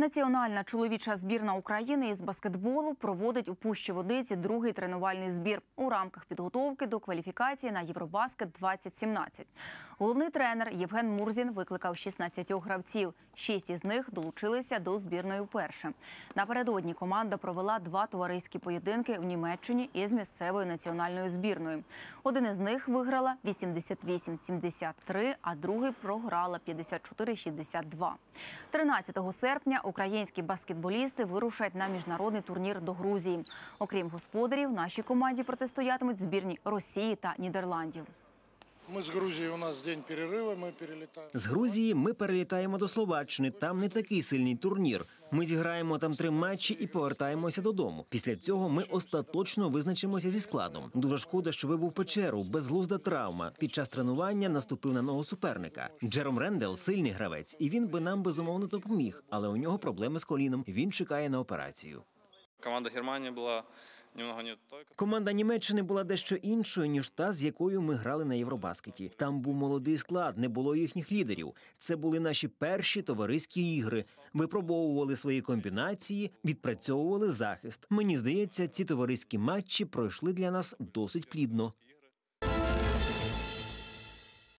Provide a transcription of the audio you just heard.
Національна чоловіча збірна України із баскетболу проводить у пущі водиці другий тренувальний збір у рамках підготовки до кваліфікації на Євробаскет 2017 Головний тренер Євген Мурзін викликав 16 гравців. Шість із них долучилися до збірної вперше. Напередодні команда провела два товариські поєдинки в Німеччині із місцевою національною збірною. Один із них виграла 88-73, а другий програла 54-62. 13 серпня українські баскетболісти вирушать на міжнародний турнір до Грузії. Окрім господарів, нашій команді протистоятимуть збірні Росії та Нідерландів. Ми з Грузії у нас день перериву, Ми перелітаємо з Грузії. Ми перелітаємо до Словаччини. Там не такий сильний турнір. Ми зіграємо там три матчі і повертаємося додому. Після цього ми остаточно визначимося зі складом. Дуже шкода, що вибув печеру, безглузда травма. Під час тренування наступив на ногу суперника. Джером Рендел сильний гравець, і він би нам безумовно допоміг, але у нього проблеми з коліном. Він чекає на операцію. Команда Германії була. Команда Німеччини була дещо іншою ніж та, з якою ми грали на Євробаскеті. Там був молодий склад, не було їхніх лідерів. Це були наші перші товариські ігри. Випробовували свої комбінації, відпрацьовували захист. Мені здається, ці товариські матчі пройшли для нас досить плідно.